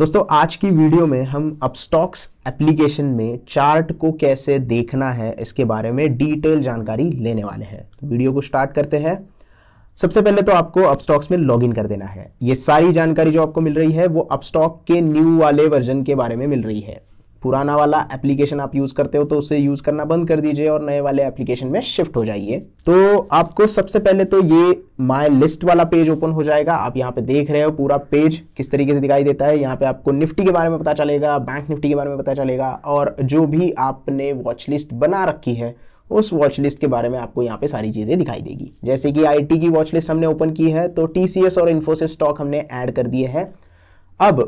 दोस्तों आज की वीडियो में हम अपस्टॉक्स एप्लीकेशन में चार्ट को कैसे देखना है इसके बारे में डिटेल जानकारी लेने वाले हैं तो वीडियो को स्टार्ट करते हैं सबसे पहले तो आपको अपस्टॉक्स में लॉगिन कर देना है ये सारी जानकारी जो आपको मिल रही है वो अपस्टॉक के न्यू वाले वर्जन के बारे में मिल रही है पुराना वाला एप्लीकेशन आप यूज़ करते हो तो उसे यूज़ करना बंद कर दीजिए और नए वाले एप्लीकेशन में शिफ्ट हो जाइए तो आपको सबसे पहले तो ये माई लिस्ट वाला पेज ओपन हो जाएगा आप यहाँ पे देख रहे हो पूरा पेज किस तरीके से दिखाई देता है यहाँ पे आपको निफ्टी के बारे में पता चलेगा बैंक निफ्टी के बारे में पता चलेगा और जो भी आपने वॉच लिस्ट बना रखी है उस वॉच लिस्ट के बारे में आपको यहाँ पे सारी चीज़ें दिखाई देगी जैसे कि आईटी की वॉच लिस्ट हमने ओपन की है तो टीसीएस और इन्फोसिस स्टॉक हमने ऐड कर दिए हैं अब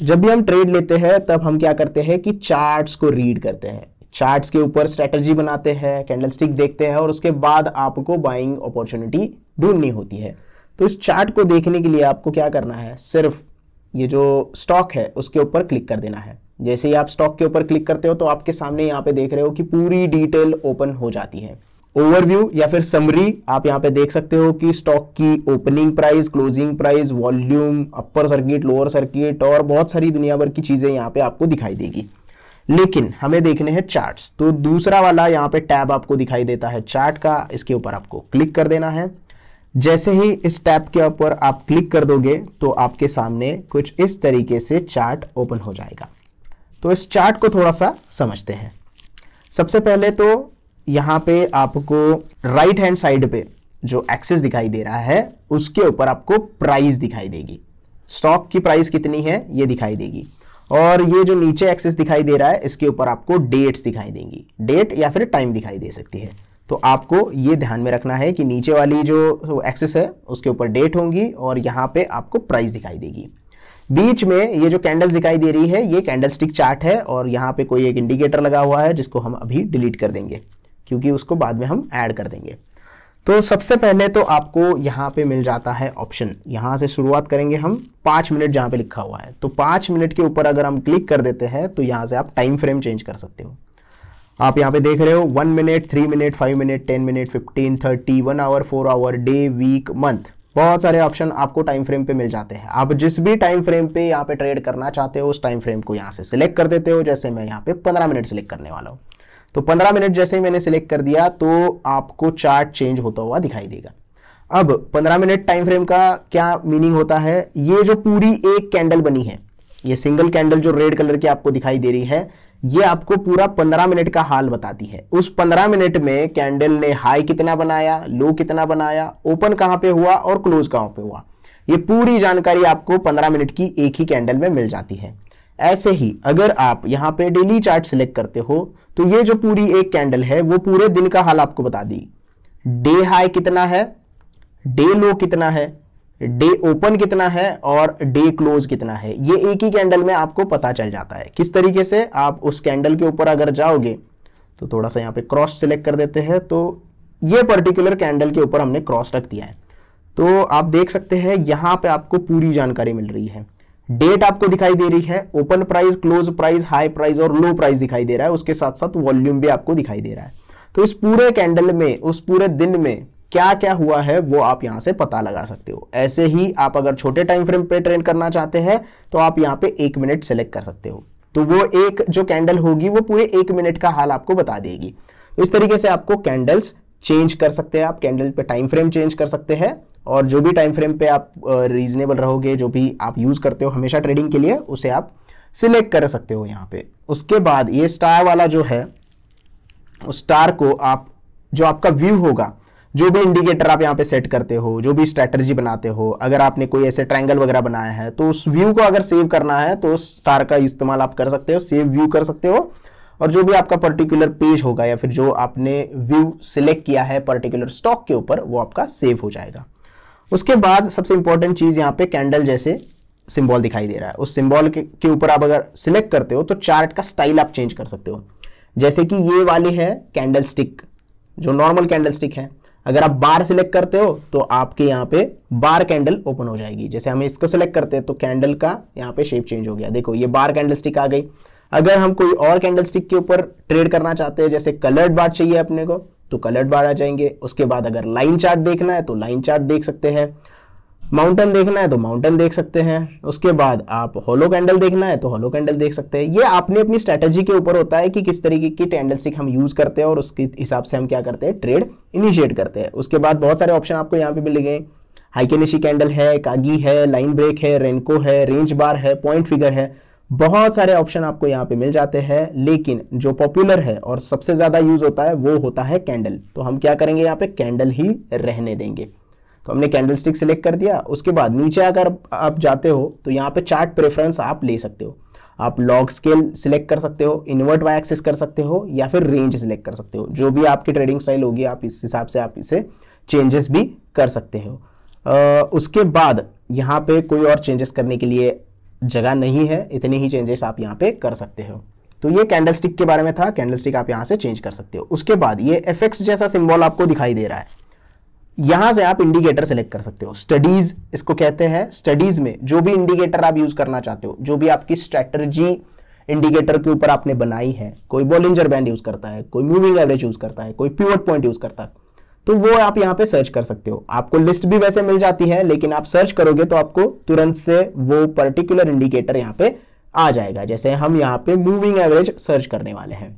जब भी हम ट्रेड लेते हैं तब हम क्या करते हैं कि चार्ट्स को रीड करते हैं चार्ट्स के ऊपर स्ट्रेटजी बनाते हैं कैंडलस्टिक देखते हैं और उसके बाद आपको बाइंग अपॉर्चुनिटी ढूंढनी होती है तो इस चार्ट को देखने के लिए आपको क्या करना है सिर्फ ये जो स्टॉक है उसके ऊपर क्लिक कर देना है जैसे ही आप स्टॉक के ऊपर क्लिक करते हो तो आपके सामने यहाँ पे देख रहे हो कि पूरी डिटेल ओपन हो जाती है ओवरव्यू या फिर समरी आप यहाँ पे देख सकते हो कि स्टॉक की opening price closing price volume upper circuit lower circuit और बहुत सारी दुनिया भर की चीज़ें यहाँ पे आपको दिखाई देगी लेकिन हमें देखने हैं चार्ट्स तो दूसरा वाला यहाँ पे टैब आपको दिखाई देता है चार्ट का इसके ऊपर आपको क्लिक कर देना है जैसे ही इस टैब के ऊपर आप क्लिक कर दोगे तो आपके सामने कुछ इस तरीके से चार्ट ओपन हो जाएगा तो इस चार्ट को थोड़ा सा समझते हैं सबसे पहले तो यहाँ पे आपको राइट हैंड साइड पे जो एक्सेस दिखाई दे रहा है उसके ऊपर आपको प्राइस दिखाई देगी स्टॉक की प्राइस कितनी है ये दिखाई देगी और ये जो नीचे एक्सेस दिखाई दे रहा है इसके ऊपर आपको डेट्स दिखाई देंगी डेट या फिर टाइम दिखाई दे सकती है तो आपको ये ध्यान में रखना है कि नीचे वाली जो एक्सेस है उसके ऊपर डेट होंगी और यहाँ पे आपको प्राइस दिखाई देगी बीच में ये जो कैंडल्स दिखाई दे रही है ये स्टिक चार्ट है और यहाँ पे कोई एक इंडिकेटर लगा हुआ है जिसको हम अभी डिलीट कर देंगे क्योंकि उसको बाद में हम ऐड कर देंगे तो सबसे पहले तो आपको यहाँ पे मिल जाता है ऑप्शन यहाँ से शुरुआत करेंगे हम पाँच मिनट जहाँ पे लिखा हुआ है तो पाँच मिनट के ऊपर अगर हम क्लिक कर देते हैं तो यहाँ से आप टाइम फ्रेम चेंज कर सकते हो आप यहाँ पे देख रहे हो one minute three minute five minute ten minute fifteen thirty one hour four hour day week month बहुत सारे ऑप्शन आपको टाइम फ्रेम पे मिल जाते हैं आप जिस भी टाइम फ्रेम पे यहाँ पे ट्रेड करना चाहते हो उस टाइम फ्रेम को यहाँ से सिलेक्ट कर देते हो जैसे मैं यहाँ पे पंद्रह मिनट सिलेक्ट करने वाला हूँ तो 15 मिनट जैसे ही मैंने सिलेक्ट कर दिया तो आपको चार्ट चेंज होता हुआ दिखाई देगा अब 15 मिनट टाइम फ्रेम का क्या मीनिंग होता है ये जो पूरी एक कैंडल बनी है ये सिंगल कैंडल जो रेड कलर की आपको दिखाई दे रही है ये आपको पूरा 15 मिनट का हाल बताती है उस 15 मिनट में कैंडल ने हाई कितना बनाया लो कितना बनाया ओपन कहाँ पे हुआ और क्लोज कहाँ पे हुआ ये पूरी जानकारी आपको 15 मिनट की एक ही कैंडल में मिल जाती है ऐसे ही अगर आप यहां पे डेली चार्ट सिलेक्ट करते हो तो ये जो पूरी एक कैंडल है वो पूरे दिन का हाल आपको बता दी डे हाई कितना है डे लो कितना है डे ओपन कितना है और डे क्लोज कितना है ये एक ही कैंडल में आपको पता चल जाता है किस तरीके से आप उस कैंडल के ऊपर अगर जाओगे तो थोड़ा सा यहाँ पे क्रॉस सिलेक्ट कर देते हैं तो ये पर्टिकुलर कैंडल के ऊपर हमने क्रॉस रख दिया है तो आप देख सकते हैं यहाँ पे आपको पूरी जानकारी मिल रही है डेट आपको दिखाई दे रही है open price close price high price और लो प्राइस दिखाई दे रहा है उसके साथ साथ वॉल्यूम भी आपको दिखाई दे रहा है तो इस पूरे कैंडल में उस पूरे दिन में क्या क्या हुआ है वो आप यहाँ से पता लगा सकते हो ऐसे ही आप अगर छोटे टाइम फ्रेम पे ट्रेंड करना चाहते हैं तो आप यहाँ पे एक मिनट सेलेक्ट कर सकते हो तो वो एक जो कैंडल होगी वो पूरे एक मिनट का हाल आपको बता देगी तो इस तरीके से आपको कैंडल्स चेंज कर सकते हैं आप कैंडल पे टाइम फ्रेम चेंज कर सकते हैं और जो भी टाइम फ्रेम पे आप रीजनेबल रहोगे जो भी आप यूज़ करते हो हमेशा ट्रेडिंग के लिए उसे आप सिलेक्ट कर सकते हो यहाँ पे उसके बाद ये स्टार वाला जो है उस स्टार को आप जो आपका व्यू होगा जो भी इंडिकेटर आप यहाँ पे सेट करते हो जो भी स्ट्रैटेजी बनाते हो अगर आपने कोई ऐसे ट्रायंगल वगैरह बनाया है तो उस व्यू को अगर सेव करना है तो उस स्टार का इस्तेमाल आप कर सकते हो सेव व्यू कर सकते हो और जो भी आपका पर्टिकुलर पेज होगा या फिर जो आपने व्यू सिलेक्ट किया है पर्टिकुलर स्टॉक के ऊपर वो आपका सेव हो जाएगा उसके बाद सबसे इंपॉर्टेंट चीज़ यहाँ पे कैंडल जैसे सिंबल दिखाई दे रहा है उस सिंबल के ऊपर आप अगर सिलेक्ट करते हो तो चार्ट का स्टाइल आप चेंज कर सकते हो जैसे कि ये वाली है कैंडल स्टिक जो नॉर्मल कैंडल स्टिक है अगर आप बार सिलेक्ट करते हो तो आपके यहाँ पे बार कैंडल ओपन हो जाएगी जैसे हम इसको सिलेक्ट करते हैं तो कैंडल का यहाँ पे शेप चेंज हो गया देखो ये बार कैंडल स्टिक आ गई अगर हम कोई और कैंडल स्टिक के ऊपर ट्रेड करना चाहते हैं जैसे कलर्ड बार चाहिए अपने को तो कलर्ड बार आ जाएंगे उसके बाद अगर लाइन चार्ट देखना है तो लाइन चार्ट देख सकते हैं माउंटेन देखना है तो माउंटेन देख सकते हैं उसके बाद आप होलो कैंडल देखना है तो होलो कैंडल देख सकते हैं ये आपने अपनी स्ट्रैटेजी के ऊपर होता है कि किस तरीके की कैंडल स्टिक हम यूज़ करते हैं और उसके हिसाब से हम क्या करते हैं ट्रेड इनिशिएट करते हैं उसके बाद बहुत सारे ऑप्शन आपको यहाँ पे मिल गए हाइकेनिशी कैंडल है कागी है लाइन ब्रेक है रेनको है रेंज बार है पॉइंट फिगर है बहुत सारे ऑप्शन आपको यहाँ पे मिल जाते हैं लेकिन जो पॉपुलर है और सबसे ज़्यादा यूज़ होता है वो होता है कैंडल तो हम क्या करेंगे यहाँ पे कैंडल ही रहने देंगे तो हमने कैंडल स्टिक सिलेक्ट कर दिया उसके बाद नीचे अगर आप जाते हो तो यहाँ पे चार्ट प्रेफरेंस आप ले सकते हो आप लॉग स्केल सिलेक्ट कर सकते हो इन्वर्ट वाई एक्सेस कर सकते हो या फिर रेंज सिलेक्ट कर सकते हो जो भी आपकी ट्रेडिंग स्टाइल होगी आप इस हिसाब से आप इसे चेंजेस भी कर सकते हो आ, उसके बाद यहाँ पे कोई और चेंजेस करने के लिए जगह नहीं है इतने ही चेंजेस आप यहाँ पे कर सकते हो तो ये कैंडलस्टिक के बारे में था कैंडलस्टिक आप यहाँ से चेंज कर सकते हो उसके बाद ये एफ जैसा सिम्बॉल आपको दिखाई दे रहा है यहाँ से आप इंडिकेटर सेलेक्ट कर सकते हो स्टडीज़ इसको कहते हैं स्टडीज़ में जो भी इंडिकेटर आप यूज़ करना चाहते हो जो भी आपकी स्ट्रैटर्जी इंडिकेटर के ऊपर आपने बनाई है कोई बॉलिंजर बैंड यूज़ करता है कोई मूविंग एवरेज यूज़ करता है कोई प्योर पॉइंट यूज़ करता है तो वो आप यहाँ पे सर्च कर सकते हो आपको लिस्ट भी वैसे मिल जाती है लेकिन आप सर्च करोगे तो आपको तुरंत से वो पर्टिकुलर इंडिकेटर यहाँ पे आ जाएगा जैसे हम यहाँ पे मूविंग एवरेज सर्च करने वाले हैं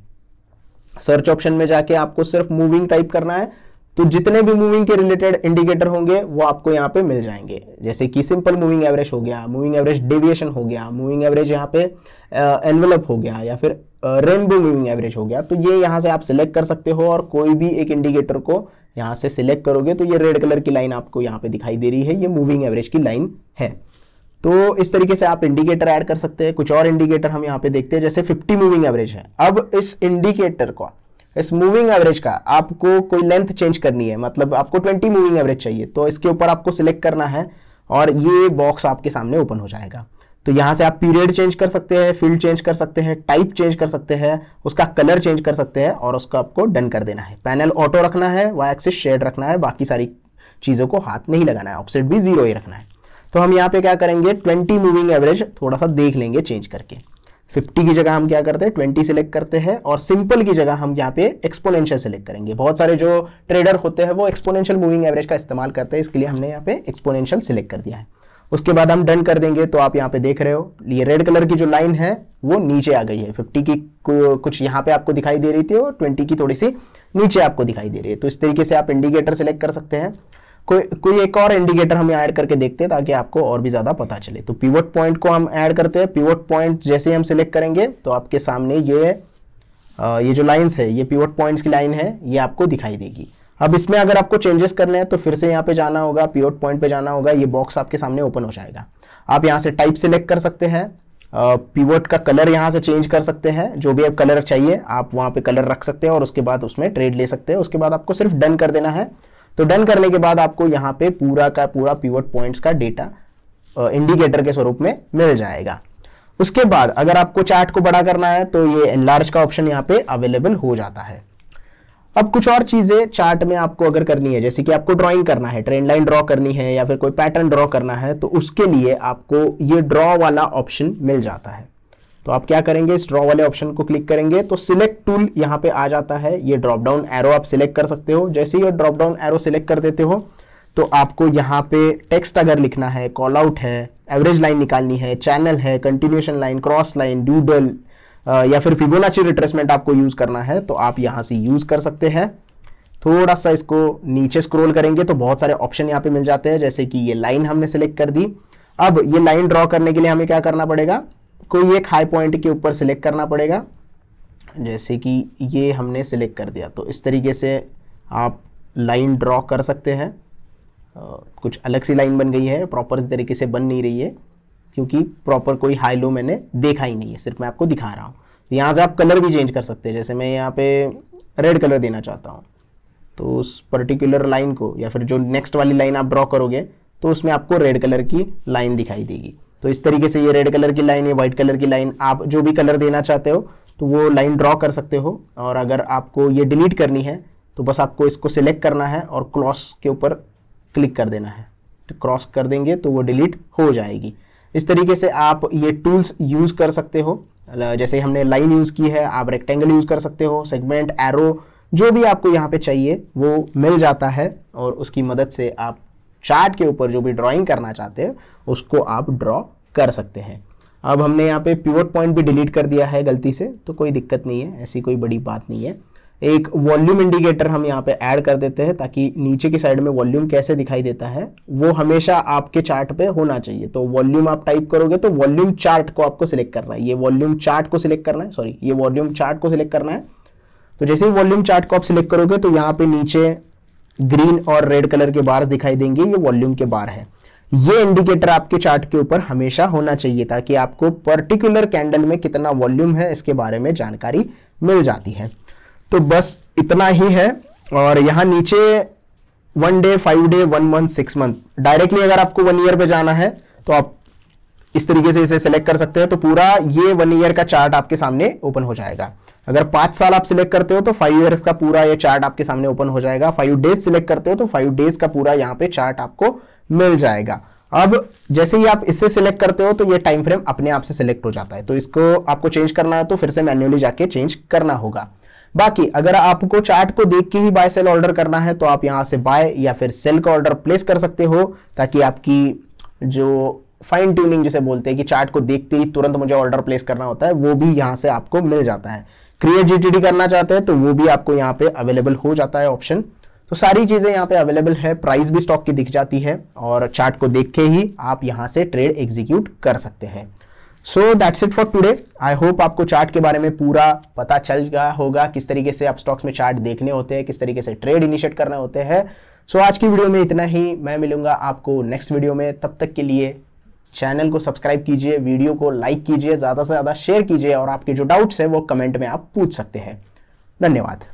सर्च ऑप्शन में जाके आपको सिर्फ मूविंग टाइप करना है तो जितने भी मूविंग के रिलेटेड इंडिकेटर होंगे वो आपको यहाँ पे मिल जाएंगे जैसे कि सिंपल मूविंग एवरेज हो गया मूविंग एवरेज डेविएशन हो गया मूविंग एवरेज यहाँ पे एनवलप हो गया या फिर रेनबो मूविंग एवरेज हो गया तो ये यहाँ से आप सिलेक्ट कर सकते हो और कोई भी एक इंडिकेटर को यहाँ से सिलेक्ट करोगे तो ये रेड कलर की लाइन आपको यहाँ पे दिखाई दे रही है ये मूविंग एवरेज की लाइन है तो इस तरीके से आप इंडिकेटर ऐड कर सकते हैं कुछ और इंडिकेटर हम यहाँ पे देखते हैं जैसे 50 मूविंग एवरेज है अब इस इंडिकेटर का इस मूविंग एवरेज का आपको कोई लेंथ चेंज करनी है मतलब आपको 20 मूविंग एवरेज चाहिए तो इसके ऊपर आपको सिलेक्ट करना है और ये बॉक्स आपके सामने ओपन हो जाएगा तो यहाँ से आप पीरियड चेंज कर सकते हैं फील्ड चेंज कर सकते हैं टाइप चेंज कर सकते हैं उसका कलर चेंज कर सकते हैं और उसका आपको डन कर देना है पैनल ऑटो रखना है वाई एक्सिस शेड रखना है बाकी सारी चीज़ों को हाथ नहीं लगाना है ऑप्सेट भी जीरो ही रखना है तो हम यहाँ पे क्या करेंगे 20 मूविंग एवरेज थोड़ा सा देख लेंगे चेंज करके 50 की जगह हम क्या करते हैं 20 सिलेक्ट करते हैं और सिंपल की जगह हम यहाँ पे एक्सपोनेंशियल सिलेक्ट करेंगे बहुत सारे जो ट्रेडर होते हैं वो एक्सपोनेंशियल मूविंग एवरेज का इस्तेमाल करते हैं इसके लिए हमने यहाँ पे एक्सपोनेंशियल सिलेक्ट कर दिया है उसके बाद हम डन कर देंगे तो आप यहाँ पे देख रहे हो ये रेड कलर की जो लाइन है वो नीचे आ गई है फिफ्टी की कुछ यहाँ पे आपको दिखाई दे रही थी और ट्वेंटी की थोड़ी सी नीचे आपको दिखाई दे रही है तो इस तरीके से आप इंडिकेटर सेलेक्ट कर सकते हैं कोई कोई एक और इंडिकेटर हम ऐड करके देखते हैं ताकि आपको और भी ज़्यादा पता चले तो पिवट पॉइंट को हम ऐड करते हैं पिवट पॉइंट जैसे हम सिलेक्ट करेंगे तो आपके सामने ये आ, ये जो लाइन्स है ये पिवट पॉइंट्स की लाइन है ये आपको दिखाई देगी अब इसमें अगर आपको चेंजेस करने हैं तो फिर से यहाँ पे जाना होगा पीओट पॉइंट पे जाना होगा ये बॉक्स आपके सामने ओपन हो जाएगा आप यहाँ से टाइप सिलेक्ट कर सकते हैं पीवोट का कलर यहाँ से चेंज कर सकते हैं जो भी आप कलर चाहिए आप वहाँ पे कलर रख सकते हैं और उसके बाद उसमें ट्रेड ले सकते हैं उसके बाद आपको सिर्फ डन कर देना है तो डन करने के बाद आपको यहाँ पे पूरा का पूरा पीवोट पॉइंट्स का डेटा इंडिकेटर के स्वरूप में मिल जाएगा उसके बाद अगर आपको चार्ट को बड़ा करना है तो ये लार्ज का ऑप्शन यहाँ पे अवेलेबल हो जाता है अब कुछ और चीजें चार्ट में आपको अगर करनी है जैसे कि आपको ड्राइंग करना है ट्रेंड लाइन ड्रॉ करनी है या फिर कोई पैटर्न ड्रॉ करना है तो उसके लिए आपको ये ड्रॉ वाला ऑप्शन मिल जाता है तो आप क्या करेंगे इस ड्रॉ वाले ऑप्शन को क्लिक करेंगे तो सिलेक्ट टूल यहाँ पे आ जाता है ये ड्रॉप डाउन एरो आप सिलेक्ट कर सकते हो जैसे ही ये ड्रॉप डाउन एरो सिलेक्ट कर देते हो तो आपको यहाँ पे टेक्स्ट अगर लिखना है कॉल आउट है एवरेज लाइन निकालनी है चैनल है कंटिन्यूशन लाइन क्रॉस लाइन ड्यूडल या फिर फिबोनाची रिट्रेसमेंट आपको यूज़ करना है तो आप यहाँ से यूज़ कर सकते हैं थोड़ा सा इसको नीचे स्क्रोल करेंगे तो बहुत सारे ऑप्शन यहाँ पे मिल जाते हैं जैसे कि ये लाइन हमने सेलेक्ट कर दी अब ये लाइन ड्रॉ करने के लिए हमें क्या करना पड़ेगा कोई एक हाई पॉइंट के ऊपर सेलेक्ट करना पड़ेगा जैसे कि ये हमने सेलेक्ट कर दिया तो इस तरीके से आप लाइन ड्रॉ कर सकते हैं कुछ अलग सी लाइन बन गई है प्रॉपर तरीके से बन नहीं रही है क्योंकि प्रॉपर कोई हाई लो मैंने देखा ही नहीं है सिर्फ मैं आपको दिखा रहा हूँ यहाँ से आप कलर भी चेंज कर सकते हैं जैसे मैं यहाँ पे रेड कलर देना चाहता हूँ तो उस पर्टिकुलर लाइन को या फिर जो नेक्स्ट वाली लाइन आप ड्रॉ करोगे तो उसमें आपको रेड कलर की लाइन दिखाई देगी तो इस तरीके से ये रेड कलर की लाइन या वाइट कलर की लाइन आप जो भी कलर देना चाहते हो तो वो लाइन ड्रॉ कर सकते हो और अगर आपको ये डिलीट करनी है तो बस आपको इसको सिलेक्ट करना है और क्रॉस के ऊपर क्लिक कर देना है तो क्रॉस कर देंगे तो वो डिलीट हो जाएगी इस तरीके से आप ये टूल्स यूज़ कर सकते हो जैसे हमने लाइन यूज़ की है आप रेक्टेंगल यूज़ कर सकते हो सेगमेंट एरो जो भी आपको यहाँ पे चाहिए वो मिल जाता है और उसकी मदद से आप चार्ट के ऊपर जो भी ड्राइंग करना चाहते हैं उसको आप ड्रॉ कर सकते हैं अब हमने यहाँ पे प्योर पॉइंट भी डिलीट कर दिया है गलती से तो कोई दिक्कत नहीं है ऐसी कोई बड़ी बात नहीं है एक वॉल्यूम इंडिकेटर हम यहाँ पे ऐड कर देते हैं ताकि नीचे की साइड में वॉल्यूम कैसे दिखाई देता है वो हमेशा आपके चार्ट पे होना चाहिए तो वॉल्यूम आप टाइप करोगे तो वॉल्यूम चार्ट को आपको सिलेक्ट करना है ये वॉल्यूम चार्ट को सिलेक्ट करना है सॉरी ये वॉल्यूम चार्ट को सिलेक्ट करना है तो जैसे ही वॉल्यूम चार्ट को आप सिलेक्ट करोगे तो यहाँ पे नीचे ग्रीन और रेड कलर के बार्स दिखाई देंगे ये वॉल्यूम के बार है ये इंडिकेटर आपके चार्ट के ऊपर हमेशा होना चाहिए ताकि आपको पर्टिकुलर कैंडल में कितना वॉल्यूम है इसके बारे में जानकारी मिल जाती है तो बस इतना ही है और यहाँ नीचे one day five day one month six month directly अगर आपको वन ईयर पे जाना है तो आप इस तरीके से इसे सिलेक्ट कर सकते हैं तो पूरा ये वन ईयर का चार्ट आपके सामने ओपन हो जाएगा अगर पांच साल आप सिलेक्ट करते हो तो फाइव ईयर्स का पूरा ये चार्ट आपके सामने ओपन हो जाएगा फाइव डेज सिलेक्ट करते हो तो फाइव डेज का पूरा यहाँ पे चार्ट आपको मिल जाएगा अब जैसे ही आप इससे सिलेक्ट करते हो तो ये टाइम फ्रेम अपने आप से सिलेक्ट हो जाता है तो इसको आपको चेंज करना है तो फिर से मैन्युअली जाके चेंज करना होगा बाकी अगर आपको चार्ट को देख के ही बाय सेल ऑर्डर करना है तो आप यहाँ से बाय या फिर सेल का ऑर्डर प्लेस कर सकते हो ताकि आपकी जो फाइन ट्यूनिंग जिसे बोलते हैं कि चार्ट को देखते ही तुरंत मुझे ऑर्डर प्लेस करना होता है वो भी यहाँ से आपको मिल जाता है क्रिएट जीटीडी करना चाहते हैं तो वो भी आपको यहाँ पे अवेलेबल हो जाता है ऑप्शन तो सारी चीज़ें यहाँ पे अवेलेबल है प्राइस भी स्टॉक की दिख जाती है और चार्ट को देख के ही आप यहाँ से ट्रेड एग्जीक्यूट कर सकते हैं so that's it for today I hope आपको चार्ट के बारे में पूरा पता चल गया होगा किस तरीके से आप स्टॉक्स में चार्ट देखने होते हैं किस तरीके से ट्रेड इनिशिएट करने होते हैं सो so, आज की वीडियो में इतना ही मैं मिलूंगा आपको नेक्स्ट वीडियो में तब तक के लिए चैनल को सब्सक्राइब कीजिए वीडियो को लाइक कीजिए ज़्यादा से ज़्यादा शेयर कीजिए और आपके जो डाउट्स हैं वो कमेंट में आप पूछ सकते हैं धन्यवाद